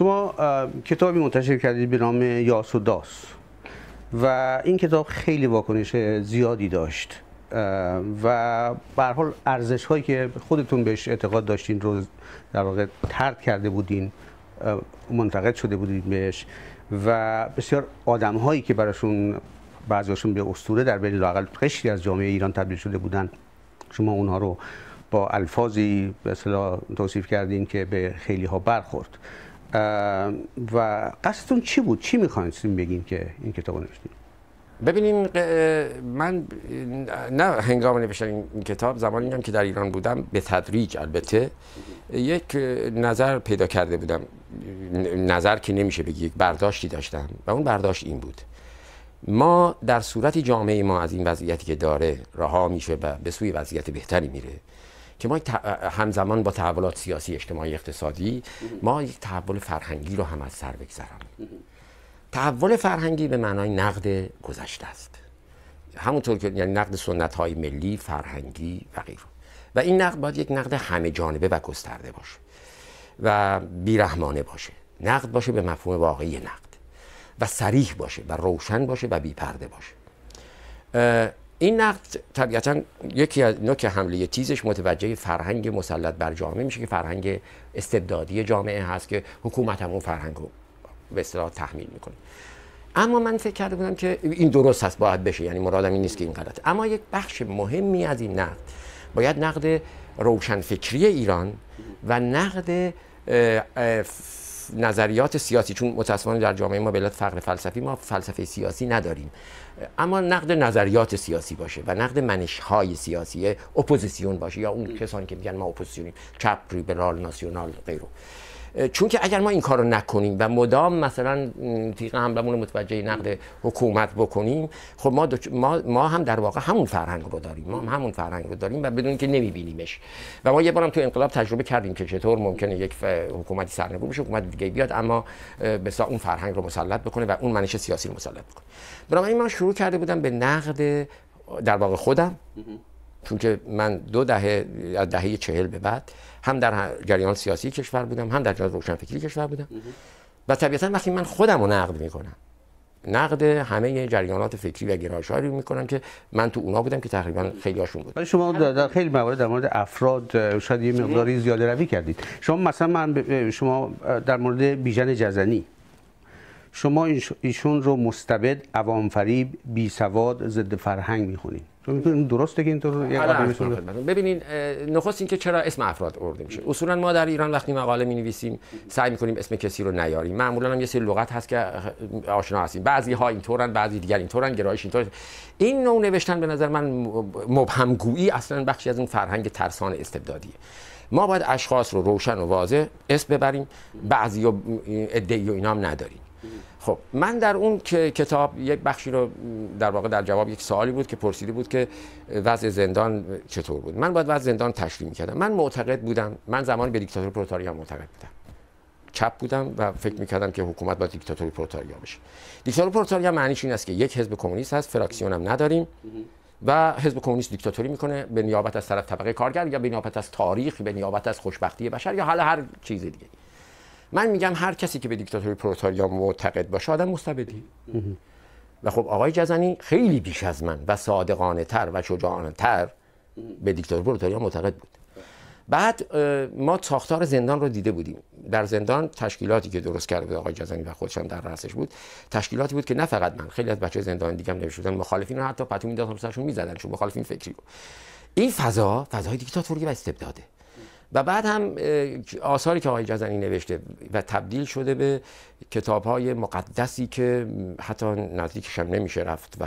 شما کتابی منتشر کردید به نام یاس و داس و این کتاب خیلی واکنش زیادی داشت و به حال ارزش هایی که خودتون بهش اعتقاد داشتین رو در واقع ترد کرده بودین منتقد شده بودید بهش و بسیار آدم هایی که براشون بعضیشون به اسطوره در بین لاقل قشری از جامعه ایران تبدیل شده بودن شما اونها رو با الفاظی به توصیف کردین که به خیلی ها برخورد و قصدتون چی بود چی میخواستیم بگیم که این کتاب نوشتیم ببینین من نه هنگام نوشتن این کتاب زمانی که در ایران بودم به تدریج البته یک نظر پیدا کرده بودم نظر که نمیشه بگی یک برداشتی داشتم و اون برداشت این بود ما در صورت جامعه ما از این وضعیتی که داره رها میشه و به سوی وضعیت بهتری میره که ما همزمان با تحولات سیاسی اجتماعی اقتصادی ما یک تحول فرهنگی رو هم از سر بگذرانیم تحول فرهنگی به معنای نقد گذشته است همونطور که یعنی نقد سنت های ملی فرهنگی و غیره و این نقد باید یک نقد همه جانبه و گسترده باشه و بیرحمانه باشه نقد باشه به مفهوم واقعی نقد و سریح باشه و روشن باشه و بیپرده باشه این نقد طبیعتا یکی از نوک حمله تیزش متوجه فرهنگ مسلط بر جامعه میشه که فرهنگ استبدادی جامعه هست که حکومت هم اون فرهنگ رو به اصطلاح تحمیل میکنه اما من فکر کرده بودم که این درست هست باید بشه یعنی مرادم این نیست که این غلط اما یک بخش مهمی از این نقد باید نقد روشنفکری ایران و نقد نظریات سیاسی چون متاسفانه در جامعه ما بلاد فقر فلسفی ما فلسفه سیاسی نداریم اما نقد نظریات سیاسی باشه و نقد منشهای سیاسی اپوزیسیون باشه یا اون کسانی که میگن ما اپوزیسیونیم چپ ریبرال ناسیونال غیره چون که اگر ما این کارو نکنیم و مدام مثلا تیغ حملمون متوجه نقد حکومت بکنیم خب ما, ما, ما هم در واقع همون فرهنگ رو داریم ما همون فرهنگ رو داریم و بدون که نمیبینیمش و ما یه بارم تو انقلاب تجربه کردیم که چطور ممکنه یک حکومتی سرنگون بشه حکومت دیگه بیاد اما بسا اون فرهنگ رو مسلط بکنه و اون منش سیاسی رو مسلط بکنه این من شروع کرده بودم به نقد در واقع خودم چون که من دو دهه از دهه چهل به بعد هم در جریان سیاسی کشور بودم هم در جریان روشنفکری کشور بودم و طبیعتا وقتی من خودم رو نقد میکنم نقد همه جریانات فکری و رو میکنم که من تو اونا بودم که تقریبا خیلی هاشون بود ولی شما در خیلی موارد در مورد افراد شاید یه مقداری زیاده روی کردید شما مثلا من شما در مورد بیژن جزنی شما ایشون رو مستبد عوام فریب بی سواد ضد فرهنگ میخونید چون میتونیم درسته که اینطور یه ببینین نخست اینکه چرا اسم افراد آورده میشه اصولا ما در ایران وقتی مقاله می نویسیم سعی می کنیم اسم کسی رو نیاریم معمولا هم یه سری لغت هست که آشنا هستیم بعضی ها اینطورن بعضی دیگر اینطورن گرایش اینطور این نوع نوشتن به نظر من مبهم گویی اصلا بخشی از اون فرهنگ ترسان استبدادیه ما باید اشخاص رو روشن و واضح اسم ببریم بعضی و ادعی و اینا هم نداریم خب من در اون که کتاب یک بخشی رو در واقع در جواب یک سوالی بود که پرسیده بود که وضع زندان چطور بود من باید وضع زندان تشریح کردم من معتقد بودم من زمان به دیکتاتوری پروتاریا معتقد بودم چپ بودم و فکر میکردم که حکومت با دیکتاتوری پروتاریا بشه دیکتاتوری پروتاریا معنیش این است که یک حزب کمونیست هست فراکسیون هم نداریم و حزب کمونیست دیکتاتوری میکنه به نیابت از طرف طبقه کارگر یا به نیابت از تاریخ به نیابت از خوشبختی بشر یا حالا هر چیز دیگه من میگم هر کسی که به دیکتاتوری پروتاریا معتقد باشه آدم مستبدی و خب آقای جزنی خیلی بیش از من و صادقانه تر و شجاعانه تر به دیکتاتوری پروتاریا معتقد بود بعد ما ساختار زندان رو دیده بودیم در زندان تشکیلاتی که درست کرده بود آقای جزنی و خودشم در رأسش بود تشکیلاتی بود که نه فقط من خیلی از بچه زندان دیگه هم نمی‌شدن مخالفین رو حتی پتو میدادن سرشون میزدن چون مخالفین فکری بود. این فضا فضای دیکتاتوری و استبداده و بعد هم آثاری که آقای جزنی نوشته و تبدیل شده به کتاب های مقدسی که حتی نزدیکش هم نمیشه رفت و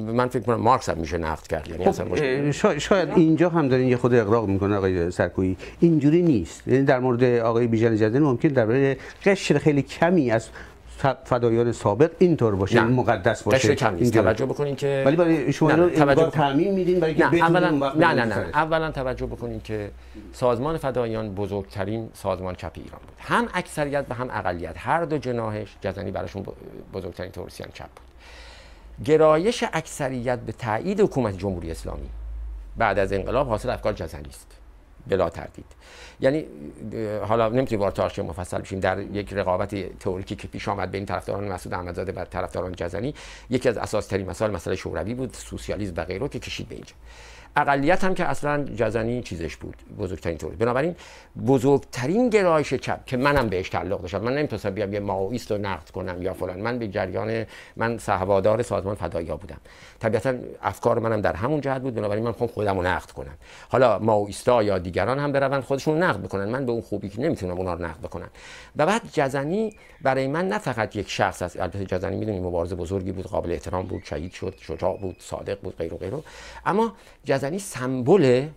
من فکر کنم مارکس هم میشه نقد کرد یعنی خب، شاید اینجا هم دارین یه خود اقراق میکنه آقای سرکویی اینجوری نیست یعنی در مورد آقای بیژن جزنی ممکن درباره قشر خیلی کمی از فدایان سابق اینطور باشه نه. این مقدس باشه کم نیست توجه بکنین که ولی برای شما رو نه. توجه میدین برای که نه. اولا... نه نه نه, نه. اولا توجه بکنین که سازمان فدایان بزرگترین سازمان چپ ایران بود هم اکثریت و هم اقلیت هر دو جناهش جزنی براشون بزرگترین تورسیان چپ بود گرایش اکثریت به تایید حکومت جمهوری اسلامی بعد از انقلاب حاصل افکار جزنی است بلا تردید یعنی حالا نمیتونیم وارد تاریخ مفصل بشیم در یک رقابت تئوریکی که پیش آمد بین طرفداران مسعود احمدزاده و طرفداران جزنی یکی از اساس ترین مسائل مسئله شوروی بود سوسیالیسم و غیره که کشید به اینجا اقلیت هم که اصلا جزنی چیزش بود بزرگترین طور بنابراین بزرگترین گرایش چپ که منم بهش تعلق داشتم من نمیتونستم بیام یه ماویست رو نقد کنم یا فلان من به جریان من صحوادار سازمان فدایا بودم طبیعتا افکار منم در همون جهت بود بنابراین من خودم خودم رو نقد کنم حالا ماویستا یا دیگران هم برون خودشون نقد بکنن من به اون خوبی که نمیتونم اونا رو نقد بکنم و بعد جزنی برای من نه فقط یک شخص است البته جزنی میدونی مبارز بزرگی بود قابل احترام بود شهید شد شجاع بود صادق بود غیر و اما جزنی جزنی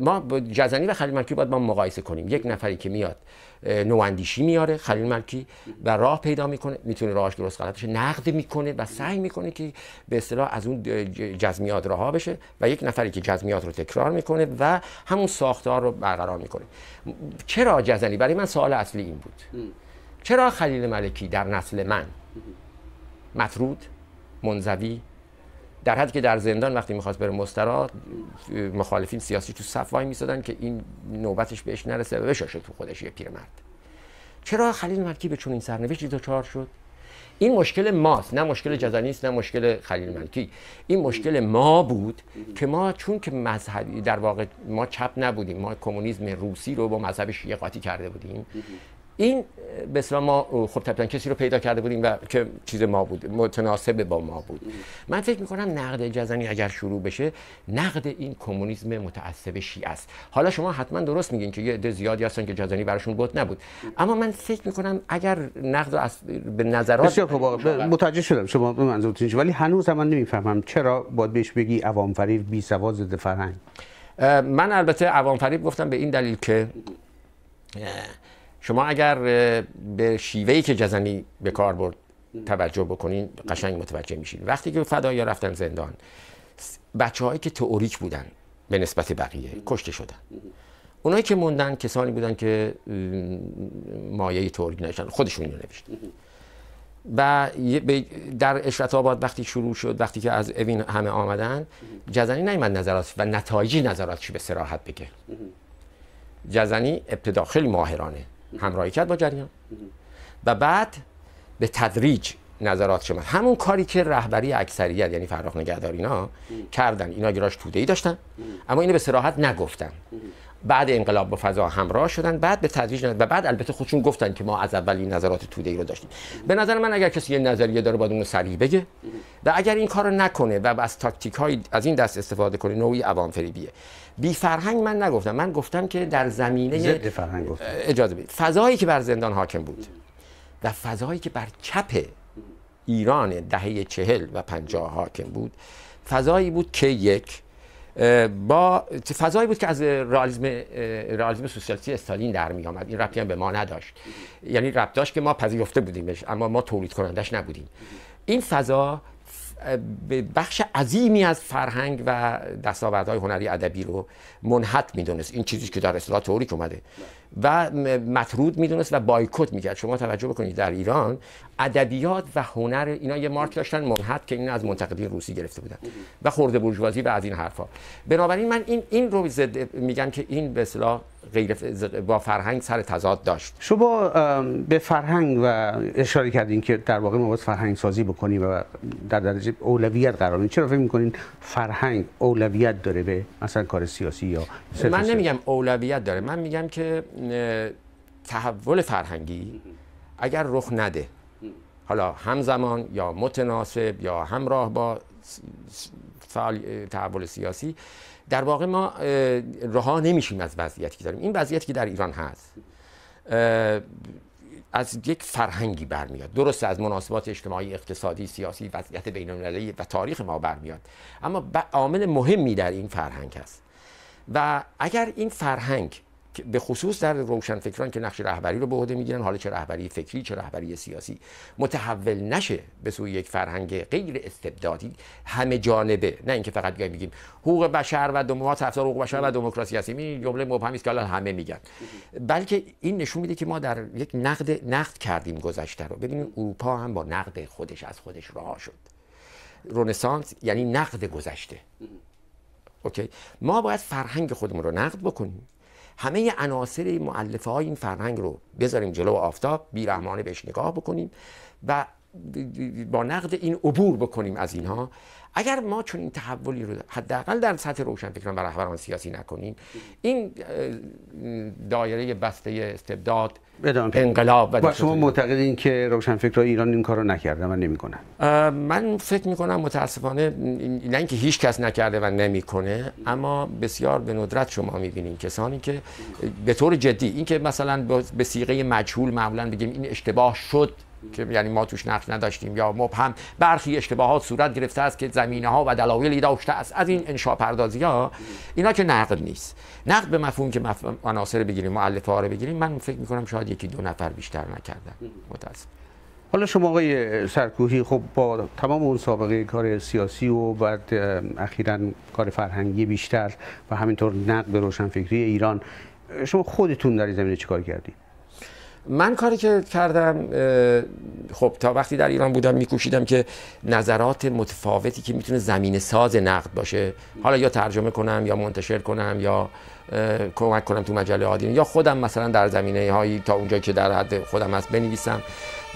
ما جزنی و خلیل ملکی باید ما مقایسه کنیم یک نفری که میاد نواندیشی میاره خلیل ملکی و راه پیدا میکنه میتونه راهش درست غلط بشه نقد میکنه و سعی میکنه که به اصطلاح از اون جزمیات رها بشه و یک نفری که جزمیات رو تکرار میکنه و همون ساختار رو برقرار میکنه چرا جزنی برای من سوال اصلی این بود چرا خلیل ملکی در نسل من مطرود منزوی در حدی که در زندان وقتی میخواست بره مسترا مخالفین سیاسی تو صف وای میسادن که این نوبتش بهش نرسه و بشاشه تو خودش یه پیرمرد چرا خلیل ملکی به چنین سرنوشتی دچار شد این مشکل ماست نه مشکل نیست، نه مشکل خلیل ملکی این مشکل ما بود که ما چون که مذهبی در واقع ما چپ نبودیم ما کمونیسم روسی رو با مذهب شیعه قاطی کرده بودیم این به ما خب طبعا کسی رو پیدا کرده بودیم و که چیز ما بود متناسب با ما بود من فکر می کنم نقد جزنی اگر شروع بشه نقد این کمونیسم متعصب شیعه است حالا شما حتما درست میگین که یه عده زیادی هستن که جزنی براشون گفت نبود اما من فکر می کنم اگر نقد از به نظرات بسیار متوجه شدم شما به منظورتون ولی هنوز هم من نمیفهمم چرا باید بهش بگی عوام فریب بی سواد فرهنگ من البته عوام فریب گفتم به این دلیل که شما اگر به شیوهی که جزنی به کار برد توجه بکنین قشنگ متوجه میشین وقتی که فدایی رفتن زندان بچه هایی که تئوریک بودن به نسبت بقیه کشته شدن اونایی که موندن کسانی بودن که مایه تئوریک نشدن، خودشون اینو نوشتن و در اشرت آباد وقتی شروع شد وقتی که از اوین همه آمدن جزنی نیمد نظرات و نتایجی نظراتش به سراحت بگه جزنی ابتدا خیلی ماهرانه همراهی کرد با جریان و بعد به تدریج نظرات شما همون کاری که رهبری اکثریت یعنی فراخ نگهدار اینا کردن اینا گراش توده ای داشتن اما اینو به سراحت نگفتن بعد انقلاب با فضا همراه شدن بعد به تدریج و بعد البته خودشون گفتن که ما از اول این نظرات توده ای رو داشتیم به نظر من اگر کسی یه نظریه داره باید اون سریع بگه و اگر این کارو نکنه و از تاکتیک های از این دست استفاده کنه نوعی عوام فریبیه بی فرهنگ من نگفتم من گفتم که در زمینه اجازه بدید فضایی که بر زندان حاکم بود و فضایی که بر چپ ایران دهه چهل و پنجاه حاکم بود فضایی بود که یک با فضایی بود که از رئالیسم رئالیسم سوسیالیستی استالین در می آمد این ربطی هم به ما نداشت یعنی ربط داشت که ما پذیرفته بودیمش اما ما تولید کنندش نبودیم این فضا به بخش عظیمی از فرهنگ و دستاوردهای هنری ادبی رو منحط میدونست این چیزی که در اصطلاح تئوریک اومده و مطرود میدونست و بایکوت میکرد شما توجه بکنید در ایران ادبیات و هنر اینا یه مارک داشتن منحد که این از منتقدین روسی گرفته بودن و خورده برجوازی و از این حرفا بنابراین من این این رو میگم که این به اصطلاح غیر با فرهنگ سر تضاد داشت شما به فرهنگ و اشاره کردین که در واقع ما باید فرهنگ سازی بکنیم و در درجه اولویت قرار چرا فکر میکنین فرهنگ اولویت داره به مثلا کار سیاسی یا من نمیگم اولویت داره من میگم که تحول فرهنگی اگر رخ نده حالا همزمان یا متناسب یا همراه با تحول سیاسی در واقع ما رها نمیشیم از وضعیتی که داریم این وضعیتی که در ایران هست از یک فرهنگی برمیاد درست از مناسبات اجتماعی اقتصادی سیاسی وضعیت بین‌المللی و تاریخ ما برمیاد اما عامل مهمی در این فرهنگ هست و اگر این فرهنگ به خصوص در روشنفکران که نقش رهبری رو به عهده میگیرن حالا چه رهبری فکری چه رهبری سیاسی متحول نشه به سوی یک فرهنگ غیر استبدادی همه جانبه نه اینکه فقط بیایم بگیم حقوق بشر و دموکراسی تفسیر حقوق بشر و دموکراسی هستیم این جمله مبهمی است که الان همه میگن بلکه این نشون میده که ما در یک نقد نقد کردیم گذشته رو ببینید اروپا هم با نقد خودش از خودش راه شد رنسانس یعنی نقد گذشته اوکی ما باید فرهنگ خودمون رو نقد بکنیم همه عناصر معلفه های این فرهنگ رو بذاریم جلو آفتاب بیرحمانه بهش نگاه بکنیم و با نقد این عبور بکنیم از اینها اگر ما چون این تحولی رو حداقل در سطح روشن فکران و رهبران سیاسی نکنیم این دایره بسته استبداد انقلاب و با شما معتقدین که روشنفکران ایران این کارو نکرده و نمیکنه. من فکر میکنم متاسفانه نه اینکه هیچ کس نکرده و نمیکنه اما بسیار به ندرت شما میبینین کسانی که به طور جدی اینکه مثلا به سیغه مجهول معمولا بگیم این اشتباه شد که یعنی ما توش نقش نداشتیم یا مبهم برخی اشتباهات صورت گرفته است که زمینه ها و دلایلی داشته است از این انشا پردازی ها اینا که نقد نیست نقد به مفهوم که مفهوم عناصر بگیریم مؤلفه ها رو بگیریم من فکر می کنم شاید یکی دو نفر بیشتر نکردن متاسف حالا شما آقای سرکوهی خب با تمام اون سابقه کار سیاسی و بعد اخیرا کار فرهنگی بیشتر و همینطور نقد به روشنفکری ایران شما خودتون در این زمینه چیکار کردید من کاری که کردم خب تا وقتی در ایران بودم میکوشیدم که نظرات متفاوتی که میتونه زمین ساز نقد باشه حالا یا ترجمه کنم یا منتشر کنم یا کمک کنم تو مجله عادی یا خودم مثلا در زمینه هایی تا اونجایی که در حد خودم هست بنویسم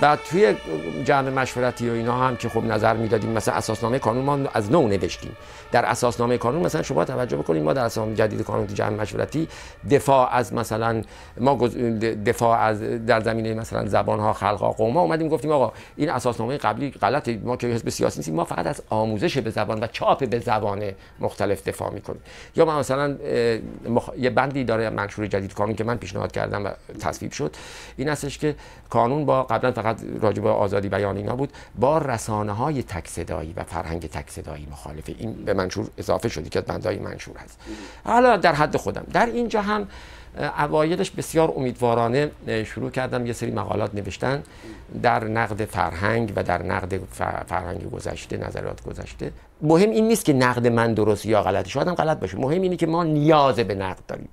و توی جمع مشورتی و اینا هم که خب نظر میدادیم مثلا اساسنامه کانون ما از نو نوشتیم در اساسنامه کانون مثلا شما توجه بکنید ما در اساسنامه جدید کانون تو جمع مشورتی دفاع از مثلا ما دفاع از در زمینه مثلا زبان ها خلق قوم ها اومدیم گفتیم آقا این اساسنامه قبلی غلطه ما که حزب سیاسی نیستیم ما فقط از آموزش به زبان و چاپ به زبان مختلف دفاع میکنیم یا ما مثلا یه بندی داره منشور جدید کانون که من پیشنهاد کردم و تصویب شد این هستش که کانون با قبلا فقط فقط راجع به آزادی بیان اینا بود با رسانه های تک صدایی و فرهنگ تک صدایی مخالف این به منشور اضافه شدی که از بندهای منشور هست حالا در حد خودم در اینجا هم اوایلش بسیار امیدوارانه شروع کردم یه سری مقالات نوشتن در نقد فرهنگ و در نقد فرهنگ گذشته نظرات گذشته مهم این نیست که نقد من درست یا غلطه شاید هم غلط باشه مهم اینه که ما نیاز به نقد داریم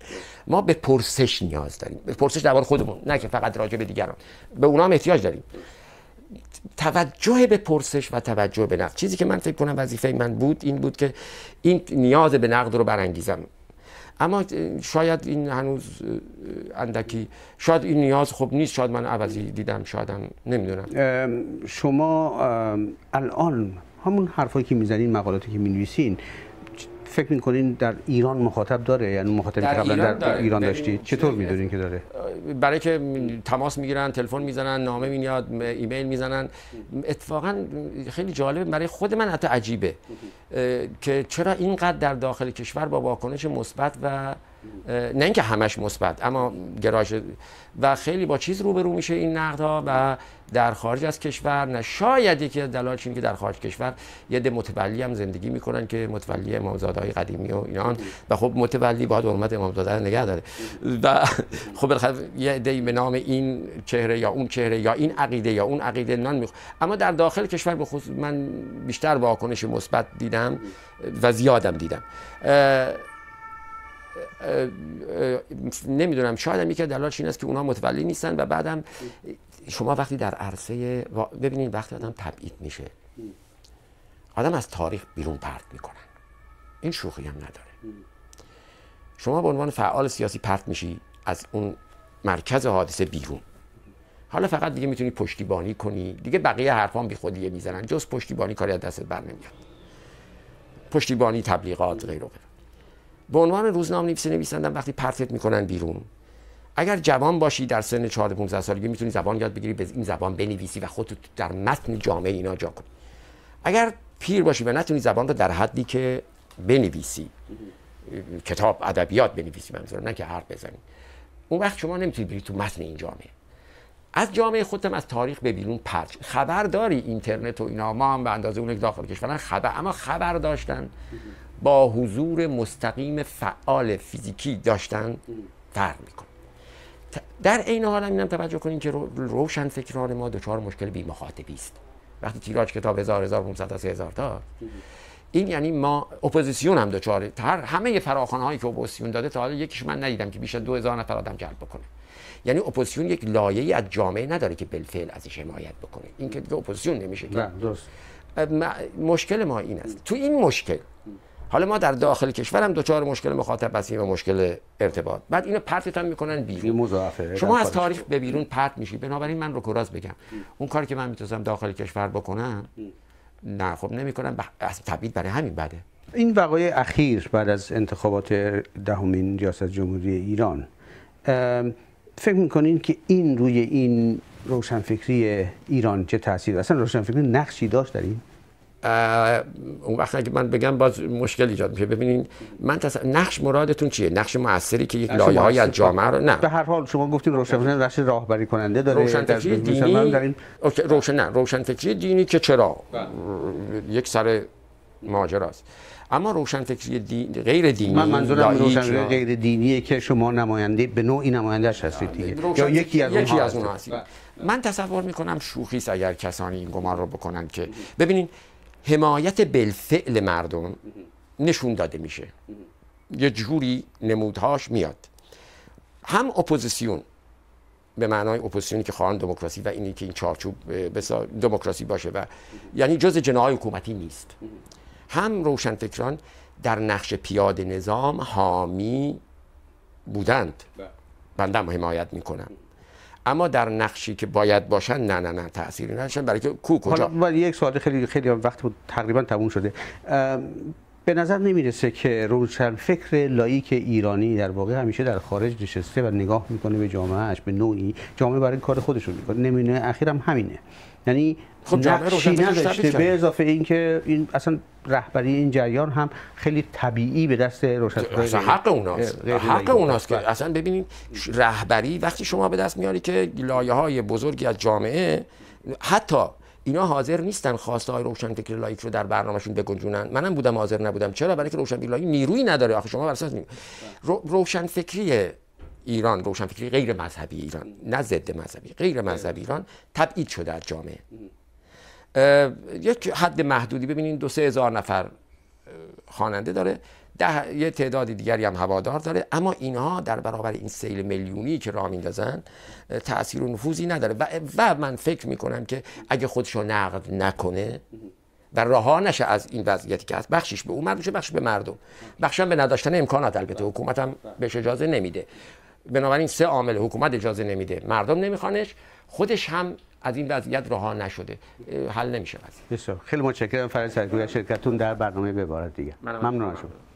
ما به پرسش نیاز داریم به پرسش درباره خودمون نه که فقط راجع به دیگران به اونا هم احتیاج داریم توجه به پرسش و توجه به نقد چیزی که من فکر کنم وظیفه من بود این بود که این نیاز به نقد رو برانگیزم اما شاید این هنوز اندکی شاید این نیاز خب نیست شاید من عوضی دیدم شاید هم نمیدونم شما الان همون حرفایی که میزنین مقالاتی که مینویسین فکر میکنین در ایران مخاطب داره یعنی مخاطب که در, ایران داشتی چطور میدونین که داره برای که تماس میگیرن تلفن میزنن نامه میاد ایمیل میزنن اتفاقا خیلی جالبه برای خود من حتی عجیبه که چرا اینقدر در داخل کشور با واکنش مثبت و نه اینکه همش مثبت اما گراژ و خیلی با چیز روبرو میشه این نقدها و در خارج از کشور نه شاید یکی از دلایلش که در خارج کشور یه ده متولی هم زندگی میکنن که متولی امامزاده های قدیمی و اینان و خب متولی باید حرمت امامزاده رو نگه داره و خب یه دی به نام این چهره یا اون چهره یا این عقیده یا اون عقیده نان میخو. اما در داخل کشور خصوص من بیشتر واکنش مثبت دیدم و زیادم دیدم نمیدونم شاید هم یکی دلالش است که اونها متولی نیستن و بعدم شما وقتی در عرصه ببینید وقتی آدم تبعید میشه آدم از تاریخ بیرون پرت میکنن این شوخی هم نداره شما به عنوان فعال سیاسی پرت میشی از اون مرکز حادثه بیرون حالا فقط دیگه میتونی پشتیبانی کنی دیگه بقیه حرفان بی خودیه میزنن جز پشتیبانی کاری از دستت بر نمیاد پشتیبانی تبلیغات غیر و به عنوان روزنامه وقتی پرت میکنن بیرون اگر جوان باشی در سن 14 15 سالگی میتونی زبان یاد بگیری به این زبان بنویسی و خودت در متن جامعه اینا جا کنی اگر پیر باشی و نتونی زبان رو در حدی که بنویسی کتاب ادبیات بنویسی منظور نه که حرف بزنی اون وقت شما نمیتونی بری تو متن این جامعه از جامعه خودم از تاریخ به بیرون پرچ خبر داری اینترنت و اینا ما هم به اندازه اون داخل کشورن خبر اما خبر داشتن با حضور مستقیم فعال فیزیکی داشتن فرق میکنه در عین حال هم اینم توجه کنید که روشن فکران ما دچار مشکل بی مخاطبی است وقتی تیراج کتاب 1000 1500 تا تا این یعنی ما اپوزیسیون هم دوچاره هر همه فراخوان هایی که اپوزیسیون داده تا حالا یکیش من ندیدم که بیش از 2000 نفر آدم جلب بکنه یعنی اپوزیسیون یک لایه از جامعه نداره که بالفعل ازش حمایت بکنه این که اپوزیسیون نمیشه که درست مشکل ما این است تو این مشکل حالا ما در داخل کشور هم چهار مشکل مخاطب هستیم و مشکل ارتباط بعد اینو پرتتان میکنن بیرون شما از تاریخ به بیرون پرت میشید بنابراین من رو کراز بگم اون کاری که من میتونم داخل کشور بکنم نه خب نمیکنم بح... برای همین بده این وقایع اخیر بعد از انتخابات دهمین ریاست جمهوری ایران فکر میکنین که این روی این روشنفکری ایران چه تاثیر اصلا روشنفکری نقشی داشت در این اون وقت اگه من بگم باز مشکل ایجاد میشه ببینین من تص... نقش مرادتون چیه نقش موثری که یک لایه های از جامعه رو نه به هر حال شما گفتید روشنفکری نقش راهبری کننده داره روشنفکری دینی اوکی روشن نه فکری دینی که چرا بله. یک سر ماجراست اما روشنفکری دی... غیر دینی من منظورم روشنفکری غیر دینیه که شما نماینده به نوعی نمایندهش هستید یا یکی از از اونها هستید من تصور میکنم شوخی اگر کسانی این گمان رو بکنن که ببینین حمایت بالفعل مردم نشون داده میشه یه جوری نمودهاش میاد هم اپوزیسیون به معنای اپوزیسیونی که خواهان دموکراسی و اینی که این چارچوب دموکراسی باشه و یعنی جز جناهای حکومتی نیست هم روشنفکران در نقش پیاده نظام حامی بودند بله. هم حمایت میکنم اما در نقشی که باید باشن نه نه نه تأثیری نشن برای که کو کجا حالا یک سوال خیلی خیلی وقت بود تقریبا تموم شده به نظر نمیرسه که روشن فکر لایک ایرانی در واقع همیشه در خارج نشسته و نگاه میکنه به اش به نوعی جامعه برای کار خودشون میکنه نمونه اخیرم همینه یعنی خب نقشی نداشته به اضافه اینکه این اصلا رهبری این جریان هم خیلی طبیعی به دست روشنفکری اصلا حق اوناست حق اوناست که بله. اصلا ببینید رهبری وقتی شما به دست میاری که لایه های بزرگی از جامعه حتی اینا حاضر نیستن خواسته های روشنفکر لایک رو در برنامهشون بگنجونن منم بودم حاضر نبودم چرا برای اینکه روشنفکری لایک نیروی نداره آخه شما بر اساس رو فکری ایران روشنفکری غیر مذهبی ایران نه ضد مذهبی غیر مذهبی ایران تبعید شده از جامعه یک حد محدودی ببینید دو سه هزار نفر خواننده داره ده یه تعدادی دیگری هم هوادار داره اما اینها در برابر این سیل میلیونی که راه میندازن تاثیر و نفوذی نداره و, و من فکر میکنم که اگه خودشو نقد نکنه و رها نشه از این وضعیتی که هست بخشش به اون مردم بخش به مردم بخشم به نداشتن امکانات البته بله. حکومت هم بله. بهش اجازه نمیده بنابراین سه عامل حکومت اجازه نمیده مردم نمیخوانش خودش هم از این وضعیت رها نشده حل نمیشه بسیار خیلی متشکرم فرید سرگوی شرکتتون در برنامه ببارد دیگه ممنون شما